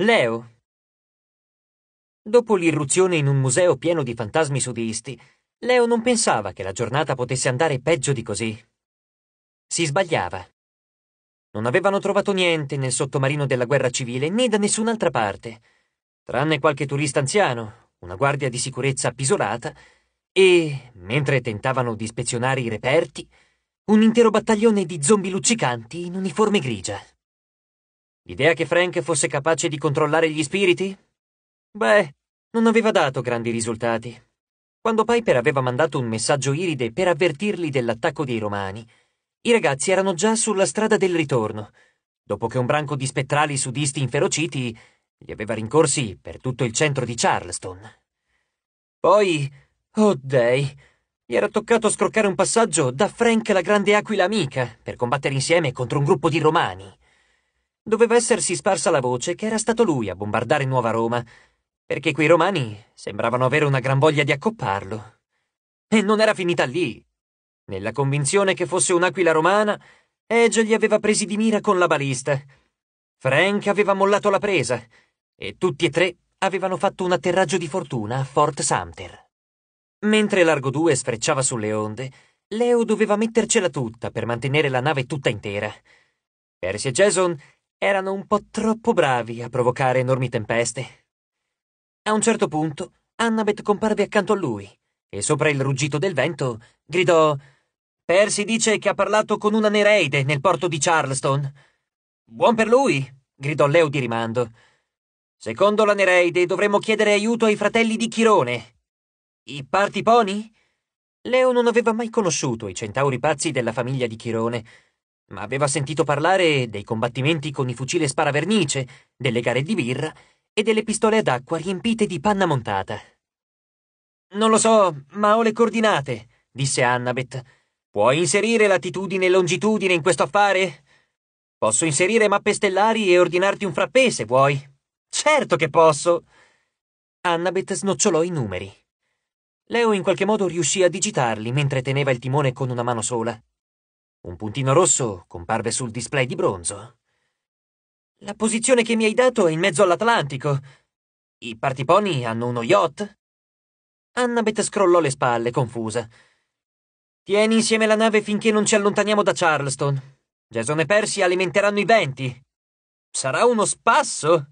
Leo. Dopo l'irruzione in un museo pieno di fantasmi sudisti, Leo non pensava che la giornata potesse andare peggio di così. Si sbagliava. Non avevano trovato niente nel sottomarino della guerra civile né da nessun'altra parte, tranne qualche turista anziano, una guardia di sicurezza appisolata e, mentre tentavano di ispezionare i reperti, un intero battaglione di zombie luccicanti in uniforme grigia. L'idea che Frank fosse capace di controllare gli spiriti? Beh, non aveva dato grandi risultati. Quando Piper aveva mandato un messaggio iride per avvertirli dell'attacco dei romani, i ragazzi erano già sulla strada del ritorno, dopo che un branco di spettrali sudisti inferociti li aveva rincorsi per tutto il centro di Charleston. Poi, oh dei, gli era toccato scroccare un passaggio da Frank la grande aquila amica per combattere insieme contro un gruppo di romani doveva essersi sparsa la voce che era stato lui a bombardare Nuova Roma, perché quei romani sembravano avere una gran voglia di accopparlo. E non era finita lì. Nella convinzione che fosse un'aquila romana, Edge li aveva presi di mira con la balista. Frank aveva mollato la presa e tutti e tre avevano fatto un atterraggio di fortuna a Fort Sumter. Mentre l'Argo 2 sfrecciava sulle onde, Leo doveva mettercela tutta per mantenere la nave tutta intera. Percy e Jason erano un po' troppo bravi a provocare enormi tempeste. A un certo punto, Annabeth comparve accanto a lui e sopra il ruggito del vento gridò Percy dice che ha parlato con una Nereide nel porto di Charleston. Buon per lui, gridò Leo di rimando. Secondo la Nereide dovremmo chiedere aiuto ai fratelli di Chirone. I Partiponi? Leo non aveva mai conosciuto i centauri pazzi della famiglia di Chirone, ma aveva sentito parlare dei combattimenti con i fucili sparavernice, delle gare di birra e delle pistole ad acqua riempite di panna montata. Non lo so, ma ho le coordinate, disse Annabeth. Puoi inserire latitudine e longitudine in questo affare? Posso inserire mappe stellari e ordinarti un frappè se vuoi. Certo che posso! Annabeth snocciolò i numeri. Leo in qualche modo riuscì a digitarli mentre teneva il timone con una mano sola. Un puntino rosso comparve sul display di bronzo. La posizione che mi hai dato è in mezzo all'Atlantico. I partiponi hanno uno yacht? Annabeth scrollò le spalle, confusa. Tieni insieme la nave finché non ci allontaniamo da Charleston. Jason e Percy alimenteranno i venti. Sarà uno spasso?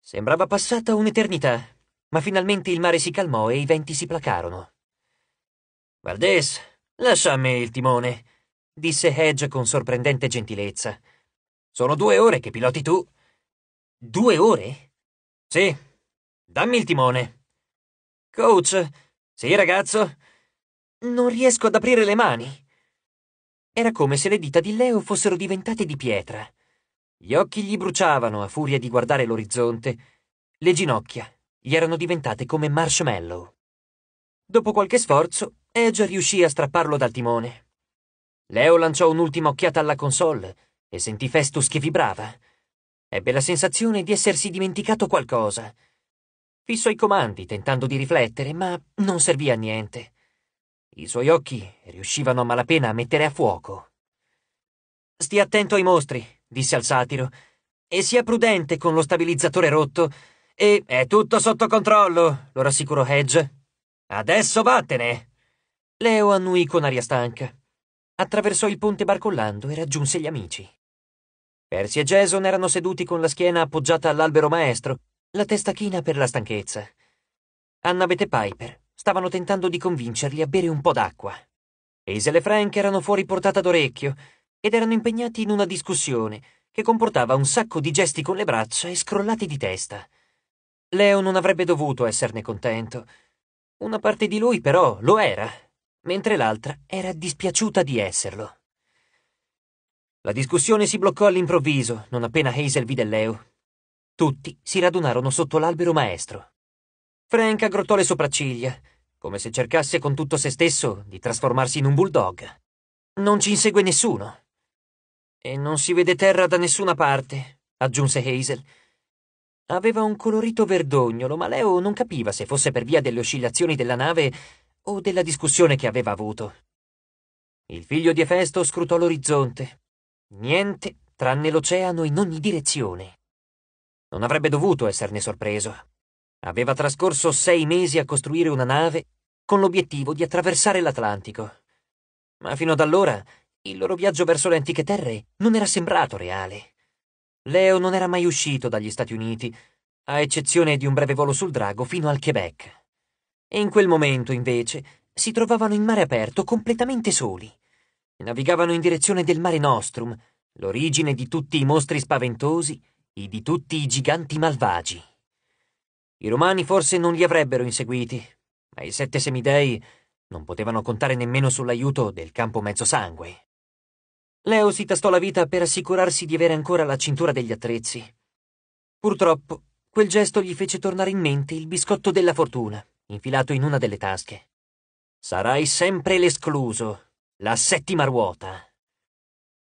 Sembrava passata un'eternità, ma finalmente il mare si calmò e i venti si placarono. Valdés, lascia a me il timone disse Hedge con sorprendente gentilezza. Sono due ore che piloti tu. Due ore? Sì. Dammi il timone. Coach. Sì, ragazzo. Non riesco ad aprire le mani. Era come se le dita di Leo fossero diventate di pietra. Gli occhi gli bruciavano a furia di guardare l'orizzonte. Le ginocchia gli erano diventate come marshmallow. Dopo qualche sforzo, Edge riuscì a strapparlo dal timone Leo lanciò un'ultima occhiata alla console e sentì Festus che vibrava. Ebbe la sensazione di essersi dimenticato qualcosa. Fissò i comandi tentando di riflettere, ma non servì a niente. I suoi occhi riuscivano a malapena a mettere a fuoco. Stia attento ai mostri, disse al satiro, e sia prudente con lo stabilizzatore rotto. E è tutto sotto controllo, lo rassicurò Hedge. Adesso vattene! Leo annui con aria stanca attraversò il ponte barcollando e raggiunse gli amici. Percy e Jason erano seduti con la schiena appoggiata all'albero maestro, la testa china per la stanchezza. Annabeth e Piper stavano tentando di convincerli a bere un po' d'acqua. Hazel e Frank erano fuori portata d'orecchio ed erano impegnati in una discussione che comportava un sacco di gesti con le braccia e scrollati di testa. Leo non avrebbe dovuto esserne contento. Una parte di lui però lo era mentre l'altra era dispiaciuta di esserlo. La discussione si bloccò all'improvviso, non appena Hazel vide Leo. Tutti si radunarono sotto l'albero maestro. Frank aggrottò le sopracciglia, come se cercasse con tutto se stesso di trasformarsi in un bulldog. Non ci insegue nessuno. E non si vede terra da nessuna parte, aggiunse Hazel. Aveva un colorito verdognolo, ma Leo non capiva se fosse per via delle oscillazioni della nave o della discussione che aveva avuto. Il figlio di Efesto scrutò l'orizzonte. Niente tranne l'oceano in ogni direzione. Non avrebbe dovuto esserne sorpreso. Aveva trascorso sei mesi a costruire una nave con l'obiettivo di attraversare l'Atlantico. Ma fino ad allora il loro viaggio verso le antiche terre non era sembrato reale. Leo non era mai uscito dagli Stati Uniti, a eccezione di un breve volo sul drago fino al Quebec. E in quel momento, invece, si trovavano in mare aperto completamente soli. Navigavano in direzione del mare Nostrum, l'origine di tutti i mostri spaventosi e di tutti i giganti malvagi. I romani forse non li avrebbero inseguiti, ma i sette semidei non potevano contare nemmeno sull'aiuto del campo mezzosangue. Leo si tastò la vita per assicurarsi di avere ancora la cintura degli attrezzi. Purtroppo, quel gesto gli fece tornare in mente il biscotto della fortuna infilato in una delle tasche. Sarai sempre l'escluso, la settima ruota.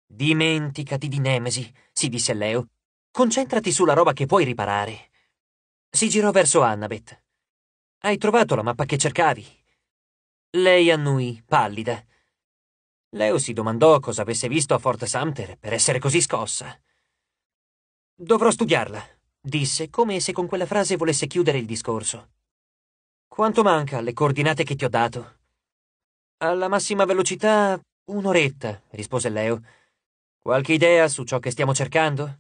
Dimenticati di Nemesi, si disse a Leo. Concentrati sulla roba che puoi riparare. Si girò verso Annabeth. Hai trovato la mappa che cercavi? Lei annui, pallida. Leo si domandò cosa avesse visto a Fort Sumter per essere così scossa. Dovrò studiarla, disse, come se con quella frase volesse chiudere il discorso. Quanto manca alle coordinate che ti ho dato? Alla massima velocità un'oretta, rispose Leo. Qualche idea su ciò che stiamo cercando?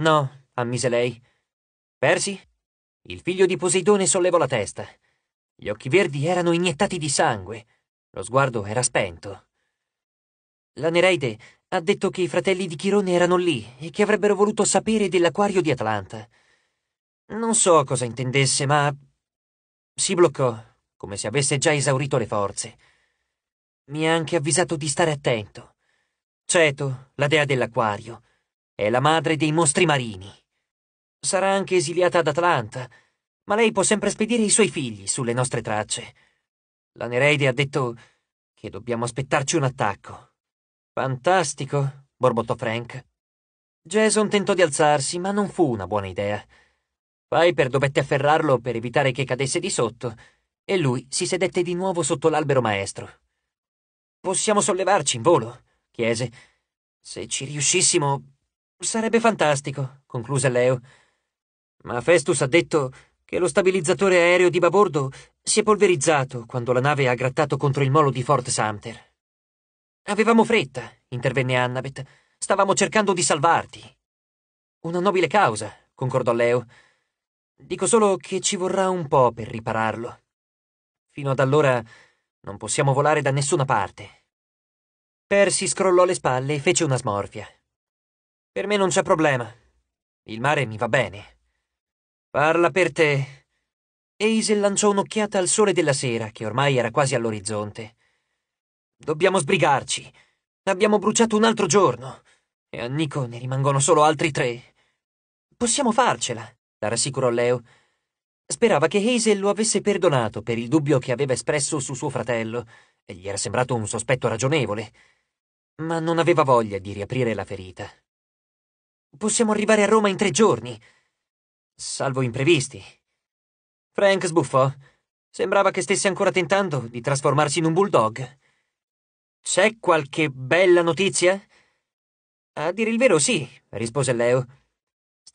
No, ammise lei. Persi? Il figlio di Poseidone sollevò la testa. Gli occhi verdi erano iniettati di sangue. Lo sguardo era spento. La Nereide ha detto che i fratelli di Chirone erano lì e che avrebbero voluto sapere dell'acquario di Atlanta. Non so cosa intendesse, ma si bloccò, come se avesse già esaurito le forze. Mi ha anche avvisato di stare attento. Ceto, la dea dell'acquario, è la madre dei mostri marini. Sarà anche esiliata ad Atlanta, ma lei può sempre spedire i suoi figli sulle nostre tracce. La Nereide ha detto che dobbiamo aspettarci un attacco. Fantastico, borbottò Frank. Jason tentò di alzarsi, ma non fu una buona idea. Piper dovette afferrarlo per evitare che cadesse di sotto, e lui si sedette di nuovo sotto l'albero maestro. Possiamo sollevarci in volo? chiese. Se ci riuscissimo. sarebbe fantastico, concluse Leo. Ma Festus ha detto che lo stabilizzatore aereo di babordo si è polverizzato quando la nave ha grattato contro il molo di Fort Sumter. Avevamo fretta, intervenne Annabeth. Stavamo cercando di salvarti. Una nobile causa, concordò Leo. Dico solo che ci vorrà un po' per ripararlo. Fino ad allora non possiamo volare da nessuna parte. Percy scrollò le spalle e fece una smorfia. Per me non c'è problema. Il mare mi va bene. Parla per te. Hazel lanciò un'occhiata al sole della sera, che ormai era quasi all'orizzonte. Dobbiamo sbrigarci. Abbiamo bruciato un altro giorno. E a Nico ne rimangono solo altri tre. Possiamo farcela la rassicurò Leo. Sperava che Hazel lo avesse perdonato per il dubbio che aveva espresso su suo fratello, e gli era sembrato un sospetto ragionevole, ma non aveva voglia di riaprire la ferita. Possiamo arrivare a Roma in tre giorni, salvo imprevisti. Frank sbuffò. Sembrava che stesse ancora tentando di trasformarsi in un bulldog. C'è qualche bella notizia? A dire il vero, sì, rispose Leo.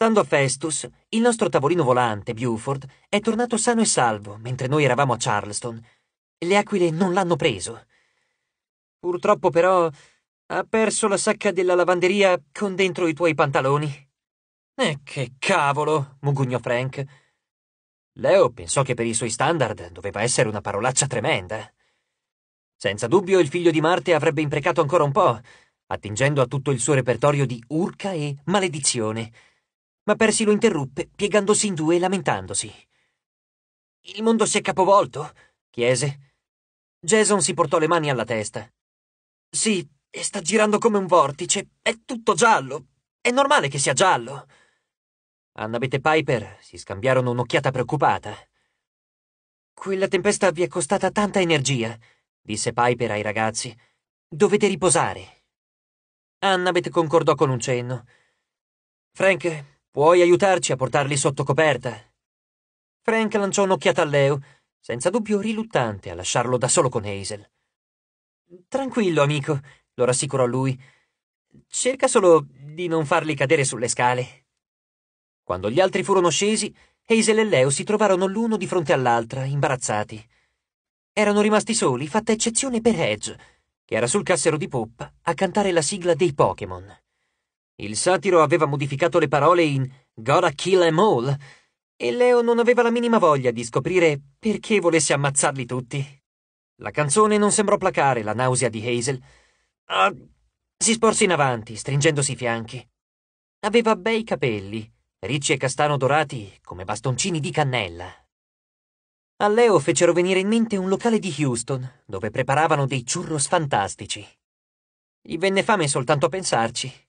Stando a Festus, il nostro tavolino volante, Buford, è tornato sano e salvo mentre noi eravamo a Charleston. Le aquile non l'hanno preso. Purtroppo, però, ha perso la sacca della lavanderia con dentro i tuoi pantaloni. Eh, che cavolo! mugugnò Frank. Leo pensò che per i suoi standard doveva essere una parolaccia tremenda. Senza dubbio il figlio di Marte avrebbe imprecato ancora un po', attingendo a tutto il suo repertorio di urca e maledizione ma Persi lo interruppe, piegandosi in due e lamentandosi. Il mondo si è capovolto? chiese. Jason si portò le mani alla testa. Sì, e sta girando come un vortice. È tutto giallo. È normale che sia giallo. Annabeth e Piper si scambiarono un'occhiata preoccupata. Quella tempesta vi è costata tanta energia, disse Piper ai ragazzi. Dovete riposare. Annabeth concordò con un cenno. Frank, Puoi aiutarci a portarli sotto coperta? Frank lanciò un'occhiata a Leo, senza dubbio riluttante a lasciarlo da solo con Hazel. Tranquillo, amico, lo rassicurò lui. Cerca solo di non farli cadere sulle scale. Quando gli altri furono scesi, Hazel e Leo si trovarono l'uno di fronte all'altra, imbarazzati. Erano rimasti soli, fatta eccezione per Edge, che era sul cassero di poppa a cantare la sigla dei Pokémon. Il satiro aveva modificato le parole in Gotta kill em all e Leo non aveva la minima voglia di scoprire perché volesse ammazzarli tutti. La canzone non sembrò placare la nausea di Hazel. Ah, si sporse in avanti, stringendosi i fianchi. Aveva bei capelli, ricci e castano dorati come bastoncini di cannella. A Leo fecero venire in mente un locale di Houston, dove preparavano dei churros fantastici. Gli venne fame soltanto a pensarci.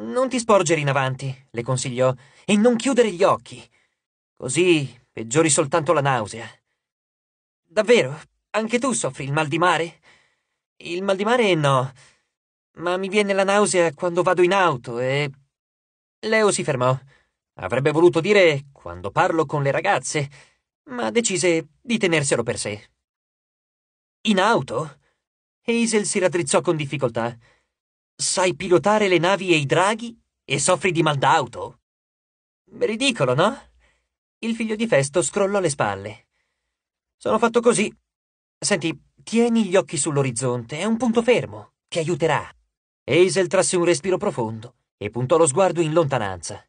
Non ti sporgere in avanti, le consigliò, e non chiudere gli occhi. Così peggiori soltanto la nausea. Davvero, anche tu soffri il mal di mare? Il mal di mare no, ma mi viene la nausea quando vado in auto e... Leo si fermò. Avrebbe voluto dire quando parlo con le ragazze, ma decise di tenerselo per sé. In auto? Hazel si raddrizzò con difficoltà. Sai pilotare le navi e i draghi e soffri di mal d'auto? Ridicolo, no? Il figlio di Festo scrollò le spalle. Sono fatto così. Senti, tieni gli occhi sull'orizzonte, è un punto fermo, che aiuterà. Hazel trasse un respiro profondo e puntò lo sguardo in lontananza.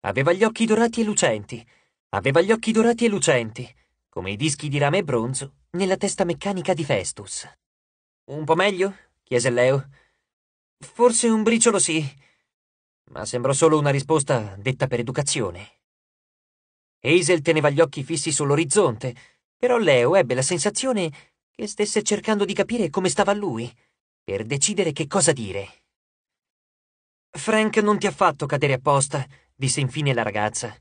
Aveva gli occhi dorati e lucenti, aveva gli occhi dorati e lucenti, come i dischi di rame e bronzo, nella testa meccanica di Festus. Un po' meglio? chiese Leo. Forse un briciolo sì, ma sembrò solo una risposta detta per educazione. Hazel teneva gli occhi fissi sull'orizzonte, però Leo ebbe la sensazione che stesse cercando di capire come stava lui, per decidere che cosa dire. Frank non ti ha fatto cadere apposta, disse infine la ragazza.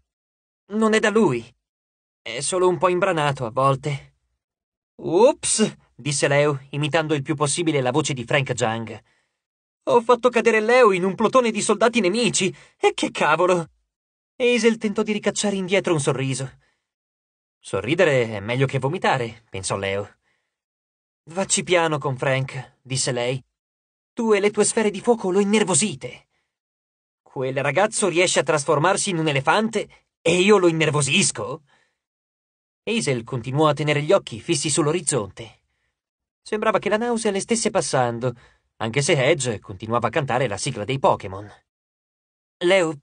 Non è da lui. È solo un po' imbranato a volte. Ups, disse Leo, imitando il più possibile la voce di Frank Jung. Ho fatto cadere Leo in un plotone di soldati nemici! E che cavolo! Hazel tentò di ricacciare indietro un sorriso. Sorridere è meglio che vomitare, pensò Leo. Vacci piano con Frank, disse lei. Tu e le tue sfere di fuoco lo innervosite. Quel ragazzo riesce a trasformarsi in un elefante e io lo innervosisco? Hazel continuò a tenere gli occhi fissi sull'orizzonte. Sembrava che la nausea le stesse passando, anche se Edge continuava a cantare la sigla dei Pokémon. Leo,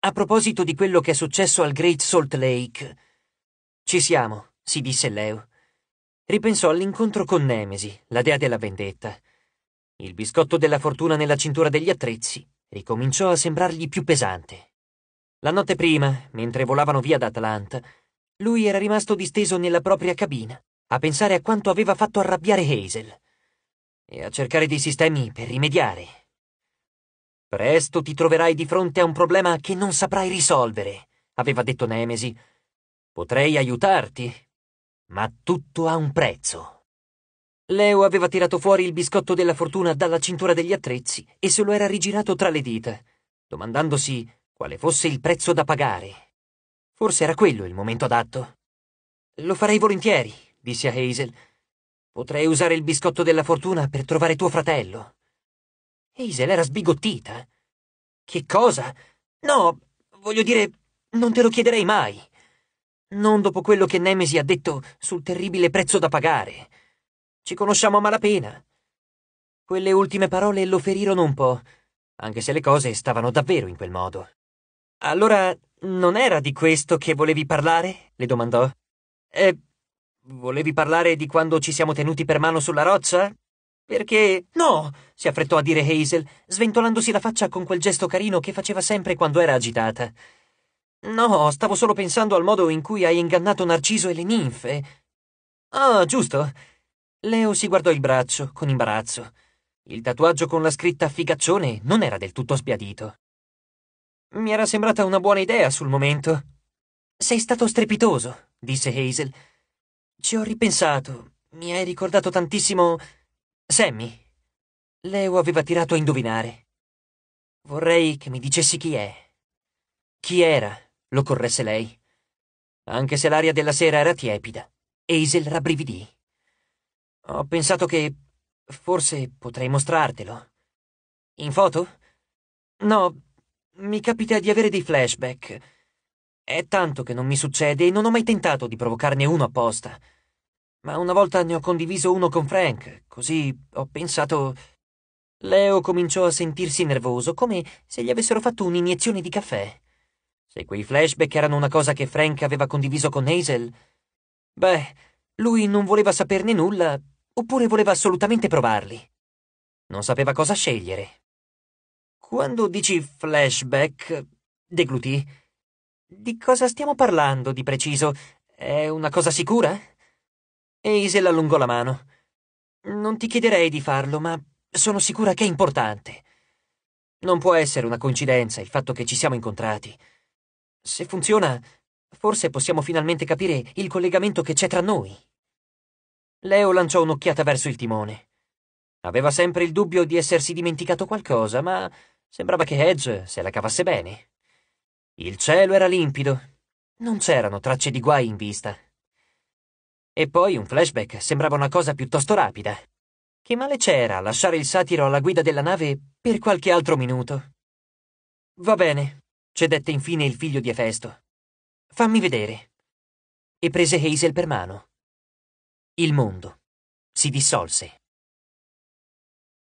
a proposito di quello che è successo al Great Salt Lake. Ci siamo, si disse Leo. Ripensò all'incontro con Nemesi, la dea della vendetta. Il biscotto della fortuna nella cintura degli attrezzi ricominciò a sembrargli più pesante. La notte prima, mentre volavano via da Atlanta, lui era rimasto disteso nella propria cabina, a pensare a quanto aveva fatto arrabbiare Hazel e a cercare dei sistemi per rimediare. Presto ti troverai di fronte a un problema che non saprai risolvere, aveva detto Nemesi. Potrei aiutarti, ma tutto ha un prezzo. Leo aveva tirato fuori il biscotto della fortuna dalla cintura degli attrezzi e se lo era rigirato tra le dita, domandandosi quale fosse il prezzo da pagare. Forse era quello il momento adatto. Lo farei volentieri, disse a Hazel Potrei usare il biscotto della fortuna per trovare tuo fratello. Hazel era sbigottita. Che cosa? No, voglio dire, non te lo chiederei mai. Non dopo quello che Nemesi ha detto sul terribile prezzo da pagare. Ci conosciamo a malapena. Quelle ultime parole lo ferirono un po', anche se le cose stavano davvero in quel modo. Allora, non era di questo che volevi parlare? le domandò. È eh, Volevi parlare di quando ci siamo tenuti per mano sulla roccia? Perché. No! si affrettò a dire Hazel, sventolandosi la faccia con quel gesto carino che faceva sempre quando era agitata. No, stavo solo pensando al modo in cui hai ingannato Narciso e le ninfe. Ah, oh, giusto. Leo si guardò il braccio con imbarazzo. Il tatuaggio con la scritta figaccione non era del tutto sbiadito. Mi era sembrata una buona idea sul momento. Sei stato strepitoso, disse Hazel ci ho ripensato. Mi hai ricordato tantissimo. Sammy. Leo aveva tirato a indovinare. Vorrei che mi dicessi chi è. Chi era, lo corresse lei. Anche se l'aria della sera era tiepida, Hazel rabbrividì. Ho pensato che forse potrei mostrartelo. In foto? No, mi capita di avere dei flashback. È tanto che non mi succede e non ho mai tentato di provocarne uno apposta. Ma una volta ne ho condiviso uno con Frank, così ho pensato... Leo cominciò a sentirsi nervoso, come se gli avessero fatto un'iniezione di caffè. Se quei flashback erano una cosa che Frank aveva condiviso con Hazel... Beh, lui non voleva saperne nulla, oppure voleva assolutamente provarli. Non sapeva cosa scegliere. Quando dici flashback, deglutì, di cosa stiamo parlando, di preciso? È una cosa sicura? Hazel allungò la mano. Non ti chiederei di farlo, ma sono sicura che è importante. Non può essere una coincidenza il fatto che ci siamo incontrati. Se funziona, forse possiamo finalmente capire il collegamento che c'è tra noi. Leo lanciò un'occhiata verso il timone. Aveva sempre il dubbio di essersi dimenticato qualcosa, ma sembrava che Edge se la cavasse bene. Il cielo era limpido, non c'erano tracce di guai in vista. E poi un flashback sembrava una cosa piuttosto rapida. Che male c'era a lasciare il satiro alla guida della nave per qualche altro minuto? Va bene, cedette infine il figlio di Efesto. Fammi vedere. E prese Hazel per mano. Il mondo si dissolse.